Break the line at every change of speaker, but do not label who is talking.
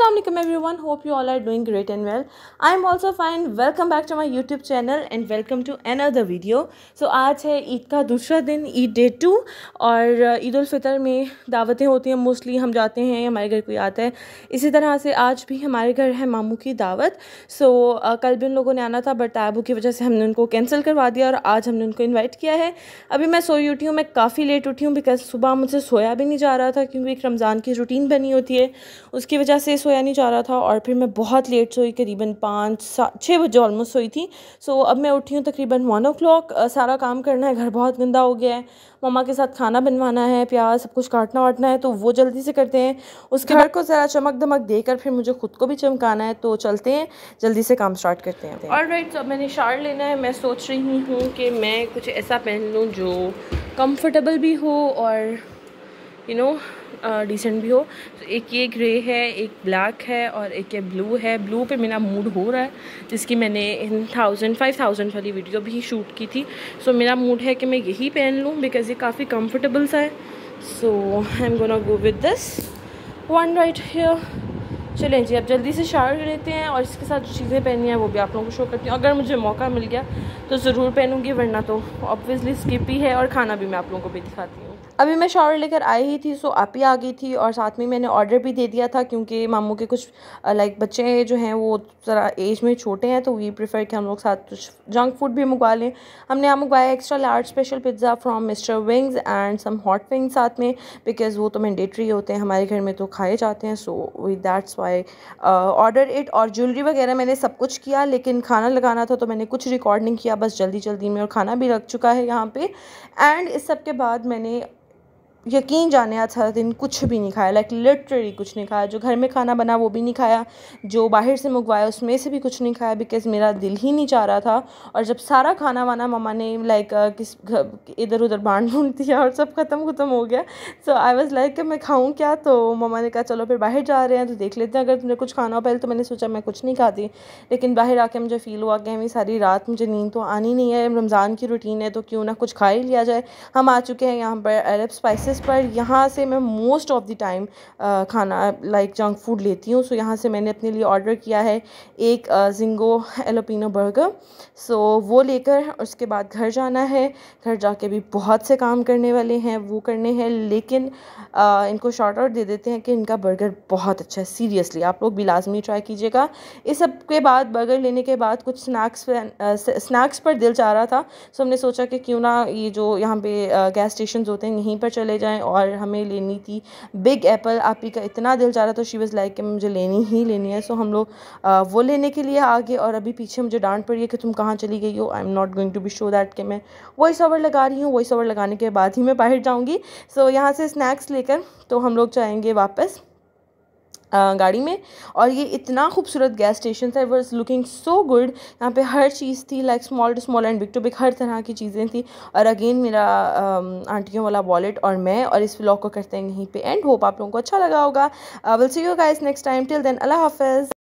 वालेकुम everyone hope you all are doing great and well I am also fine welcome back to my YouTube channel and welcome to another video so आज है ईद का दूसरा दिन Eid day two और uh, Eid Fitr में दावतें होती हैं मोस्टली हम जाते हैं हमारे घर कोई आता है इसी तरह से आज भी हमारे घर है मामू की दावत सो so, uh, कल भी उन लोगों ने आना था बट आबू की वजह से हमने उनको कैंसिल करवा दिया और आज हमने उनको इन्वाइट किया है अभी मैं सोई उठी हूँ मैं काफ़ी लेट उठी हूँ बिकॉज सुबह मुझसे सोया भी नहीं जा रहा था क्योंकि एक रमज़ान की रूटीन बनी होती है उसकी वजह से से सोया नहीं जा रहा था और फिर मैं बहुत लेट सोई करीबन पाँच सात छः बजे ऑलमोस्ट सोई थी सो so, अब मैं उठी हूँ तकरीबन वन ओ क्लॉक सारा काम करना है घर बहुत गंदा हो गया है मम्मा के साथ खाना बनवाना है प्याज सब कुछ काटना वाटना है तो वो जल्दी से करते हैं उसके घर को ज़रा चमक दमक देकर फिर मुझे ख़ुद को भी चमकाना है तो चलते हैं जल्दी से काम स्टार्ट करते हैं और राइट तो मैंने शार लेना है मैं सोच रही हूँ कि मैं कुछ ऐसा पहन लूँ जो कम्फर्टेबल भी हो और यू नो डिसेंट भी हो तो एक ये ग्रे है एक ब्लैक है और एक ये ब्लू है ब्लू पे मेरा मूड हो रहा है जिसकी मैंने इन थाउजेंड फाइव थाउजेंड वाली वीडियो भी शूट की थी सो so, मेरा मूड है कि मैं यही पहन लूँ बिकॉज़ ये काफ़ी कम्फर्टेबल सा है so I am gonna go with this one right here चलें जी अब जल्दी से शावर लेते हैं और इसके साथ जो चीज़ें पहनी हैं वो भी आप लोगों को शो करती हूँ अगर मुझे मौका मिल गया तो ज़रूर पहनूंगी वरना तो ऑब्वियसली स्किप ही है और खाना भी मैं आप लोगों को भी दिखाती हूँ अभी मैं शॉवर लेकर आई ही थी सो आप ही आ गई थी और साथ में मैंने ऑर्डर भी दे दिया था क्योंकि मामू के कुछ लाइक बच्चे जो हैं वो ज़रा एज में छोटे हैं तो वी प्रेफर कि हम लोग साथ कुछ जंक फूड भी मंगवा लें हमने यहाँ मंगवाया extra large special pizza from Mr Wings and some hot wings साथ में बिकॉज वो तो मैंडेटरी होते हैं हमारे घर में तो खाए जाते हैं so with that's why order it और ज्वेलरी वगैरह मैंने सब कुछ किया लेकिन खाना लगाना था तो मैंने कुछ रिकॉर्ड नहीं किया बस जल्दी जल्दी में और खाना भी लग चुका है यहाँ पे एंड इस सब के बाद मैंने यकीन जाने आज सारा दिन कुछ भी नहीं खाया लाइक लिटरली कुछ नहीं खाया जो घर में खाना बना वो भी नहीं खाया जो बाहर से मंगवाया उसमें से भी कुछ नहीं खाया बिकॉज़ मेरा दिल ही नहीं चाह रहा था और जब सारा खाना वाना ममा ने लाइक किस इधर उधर बांट ढूंढ दिया और सब ख़त्म ख़त्म हो गया सो आई वॉज़ लाइक मैं खाऊँ क्या तो मम्मा ने कहा चलो फिर बाहर जा रहे हैं तो देख लेते हैं अगर तुमने कुछ खाना हो पहले तो मैंने सोचा मैं कुछ नहीं खाती लेकिन बाहर आके मुझे फ़ील हुआ कि हमें सारी रात मुझे नींद तो आनी नहीं है रमज़ान की रूटीन है तो क्यों ना कुछ खा ही लिया जाए हम आ चुके हैं यहाँ पर अरब स्पाइसेस बेसिस पर यहाँ से मैं मोस्ट ऑफ़ द टाइम खाना लाइक जंक फूड लेती हूँ सो so, यहाँ से मैंने अपने लिए ऑर्डर किया है एक Zinger jalapeno burger so so, वो लेकर उसके बाद घर जाना है घर जाके भी बहुत से काम करने वाले हैं वो करने हैं लेकिन आ, इनको शॉर्ट आउट दे देते हैं कि इनका बर्गर बहुत अच्छा है सीरियसली आप लोग भी लाजमी ट्राई कीजिएगा इस सब के बाद बर्गर लेने के बाद कुछ स्नैक्स स्नैक्स पर दिल चाह रहा था सो so, हमने सोचा कि क्यों ना ये जो यहाँ पे गैस स्टेशन होते हैं यहीं पर चले उठाए जाएँ और हमें लेनी थी बिग एप्पल आप ही का इतना दिल चाह रहा था शी वज़ लाइक कि मुझे लेनी ही लेनी है सो हम लोग वो लेने के लिए आगे और अभी पीछे मुझे डांट पड़ी है कि तुम कहाँ चली गई हो I am not going to be show that कि मैं वॉइस ओवर लगा रही हूँ वॉइस ओवर लगाने के बाद ही मैं बाहर जाऊँगी सो so, यहाँ से स्नैक्स लेकर तो हम लोग जाएंगे वापस गाड़ी में और ये इतना खूबसूरत गैस स्टेशन था वॉज लुकिंग सो गुड यहाँ पे हर चीज़ थी like small too small and big too big हर तरह की चीज़ें थी और अगेन मेरा आंटियों वाला वॉलेट और मैं और इस ब्लॉग को करते हैं यहीं पे एंड होप आप लोगों को अच्छा लगा होगा will see you guys next time till then अल्लाह हाफिज़